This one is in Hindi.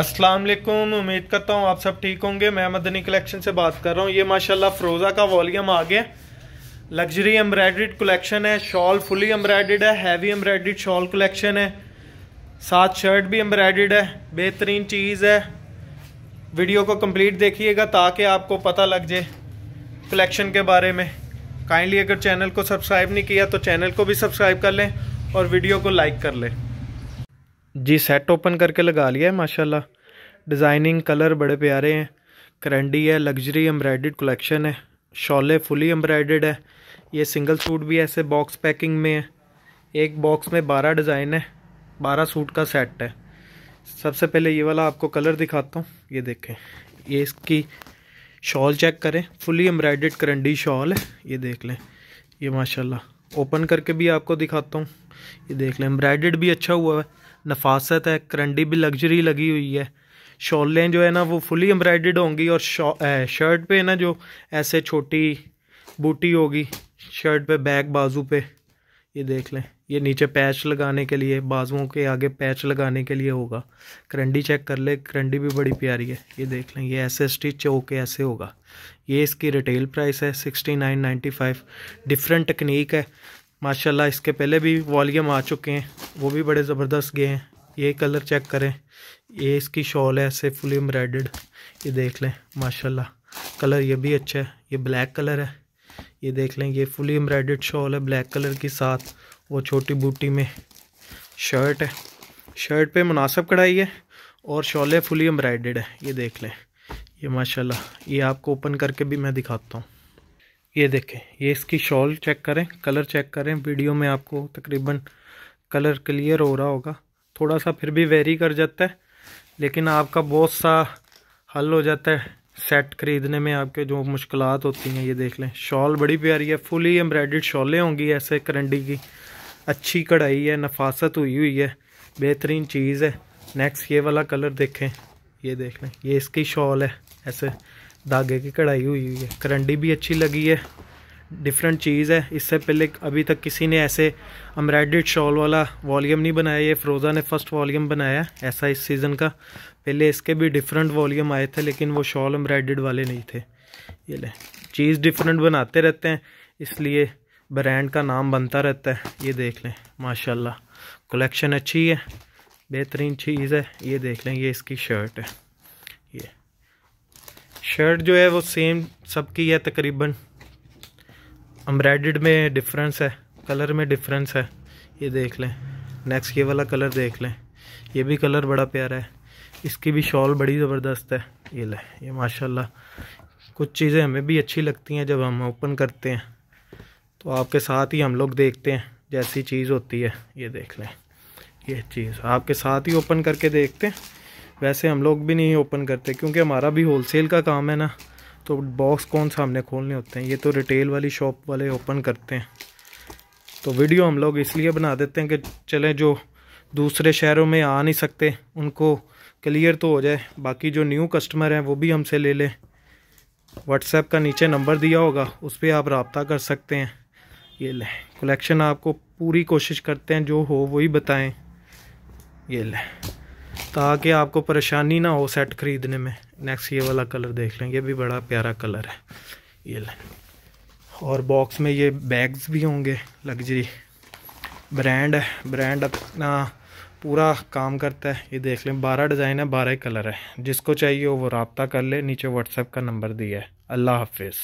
अस्सलाम वालेकुम उम्मीद करता हूँ आप सब ठीक होंगे मैं मदनी कलेक्शन से बात कर रहा हूँ ये माशाल्लाह फ्रोज़ा का वॉल्यूम आ गया लग्जरी एम्ब्रॉयड कलेक्शन है शॉल फुली एम्ब्रॉयड है हैवी एम्ब्रॉयड शॉल कलेक्शन है साथ शर्ट भी एम्ब्रॉयड है बेहतरीन चीज़ है वीडियो को कम्प्लीट देखिएगा ताकि आपको पता लग जाए कलेक्शन के बारे में काइंडली अगर चैनल को सब्सक्राइब नहीं किया तो चैनल को भी सब्सक्राइब कर लें और वीडियो को लाइक कर लें जी सेट ओपन करके लगा लिया है माशाल्लाह डिज़ाइनिंग कलर बड़े प्यारे हैं करंडी है लग्जरी एम्ब्रॉयड कलेक्शन है शॉले फुली एम्ब्रॉयड है ये सिंगल सूट भी ऐसे बॉक्स पैकिंग में है एक बॉक्स में बारह डिज़ाइन है बारह सूट का सेट है सबसे पहले ये वाला आपको कलर दिखाता हूँ ये देखें ये इसकी शॉल चेक करें फुली एम्ब्रॉयड करंडी शॉल है ये देख लें ये माशाल्लाह ओपन करके भी आपको दिखाता हूँ ये देख लें एम्ब्रॉयड भी अच्छा हुआ है नफासत है करंडी भी लग्जरी लगी हुई है शॉलें जो है ना वो फुली एम्ब्रॉयड होंगी और शर्ट पे ना जो ऐसे छोटी बूटी होगी शर्ट पे बैक बाजू पे ये देख लें ये नीचे पैच लगाने के लिए बाजुओं के आगे पैच लगाने के लिए होगा करंडी चेक कर ले करंडी भी बड़ी प्यारी है ये देख लें ये ऐसे स्टिच होके ऐसे होगा ये इसकी रिटेल प्राइस है sixty nine ninety five different technique है माशाल्लाह इसके पहले भी वॉल्यूम आ चुके हैं वो भी बड़े ज़बरदस्त गए हैं ये कलर चेक करें ये इसकी शॉल है ऐसे फुली एम्ब्रॉयडर्ड ये देख लें माशाल्लाह कलर ये भी अच्छा है ये ब्लैक कलर है ये देख लें ये फुली एम्ब्रॉयडर्ड शॉल है ब्लैक कलर के साथ वो छोटी बूटी में शर्ट है शर्ट पे मुनासब कढ़ाई है और शॉल है फुली एम्ब्रॉयडर्ड है ये देख लें ये माशाल्लाह ये आपको ओपन करके भी मैं दिखाता हूँ ये देखें ये इसकी शॉल चेक करें कलर चेक करें वीडियो में आपको तकरीबन कलर क्लियर हो रहा होगा थोड़ा सा फिर भी वेरी कर जाता है लेकिन आपका बहुत सा हल हो जाता है सेट ख़रीदने में आपके जो मुश्किल होती हैं ये देख लें शॉल बड़ी प्यारी है फुली एम्ब्रॉयड शॉलें होंगी ऐसे करंडी की अच्छी कढ़ाई है नफासत हुई हुई है बेहतरीन चीज़ है नेक्स्ट ये वाला कलर देखें ये देख लें ये इसकी शॉल है ऐसे धागे की कढ़ाई हुई हुई है करंडी भी अच्छी लगी है डिफरेंट चीज़ है इससे पहले अभी तक किसी ने ऐसे अम्ब्राइडेड शॉल वाला वॉल्यूम नहीं बनाया ये फ्रोज़ा ने फ़र्स्ट वॉल्यूम बनाया ऐसा इस सीज़न का पहले इसके भी डिफरेंट वॉल्यूम आए थे लेकिन वो शॉल एम्ब्राइडेड वाले नहीं थे ये ले चीज़ डिफरेंट बनाते रहते हैं इसलिए ब्रांड का नाम बनता रहता है ये देख लें माशा कलेक्शन अच्छी है बेहतरीन चीज़ है ये देख लें ये इसकी शर्ट है ये शर्ट जो है वो सेम सबकी है तकरीबन अम्ब्रेडेड में डिफरेंस है कलर में डिफरेंस है ये देख लें नेक्स्ट ये वाला कलर देख लें ये भी कलर बड़ा प्यारा है इसकी भी शॉल बड़ी ज़बरदस्त है ये ले ये माशाल्लाह कुछ चीज़ें हमें भी अच्छी लगती हैं जब हम ओपन करते हैं तो आपके साथ ही हम लोग देखते हैं जैसी चीज़ होती है ये देख लें ये चीज़ आपके साथ ही ओपन करके देखते हैं वैसे हम लोग भी नहीं ओपन करते क्योंकि हमारा भी होलसेल का काम है ना तो बॉक्स कौन सा हमने खोलने होते हैं ये तो रिटेल वाली शॉप वाले ओपन करते हैं तो वीडियो हम लोग इसलिए बना देते हैं कि चले जो दूसरे शहरों में आ नहीं सकते उनको क्लियर तो हो जाए बाकी जो न्यू कस्टमर हैं वो भी हमसे ले लें व्हाट्सएप का नीचे नंबर दिया होगा उस पर आप रबता कर सकते हैं ये लें कलेक्शन आपको पूरी कोशिश करते हैं जो हो वही बताएं ये लें ताकि आपको परेशानी ना हो सेट ख़रीदने में नेक्स्ट ये वाला कलर देख लेंगे ये भी बड़ा प्यारा कलर है ये लें और बॉक्स में ये बैग्स भी होंगे लग्जरी ब्रांड है ब्रांड अपना पूरा काम करता है ये देख लें बारह डिज़ाइन है बारह कलर है जिसको चाहिए वो रबता कर ले नीचे व्हाट्सएप का नंबर दिया है अल्लाह हाफिज़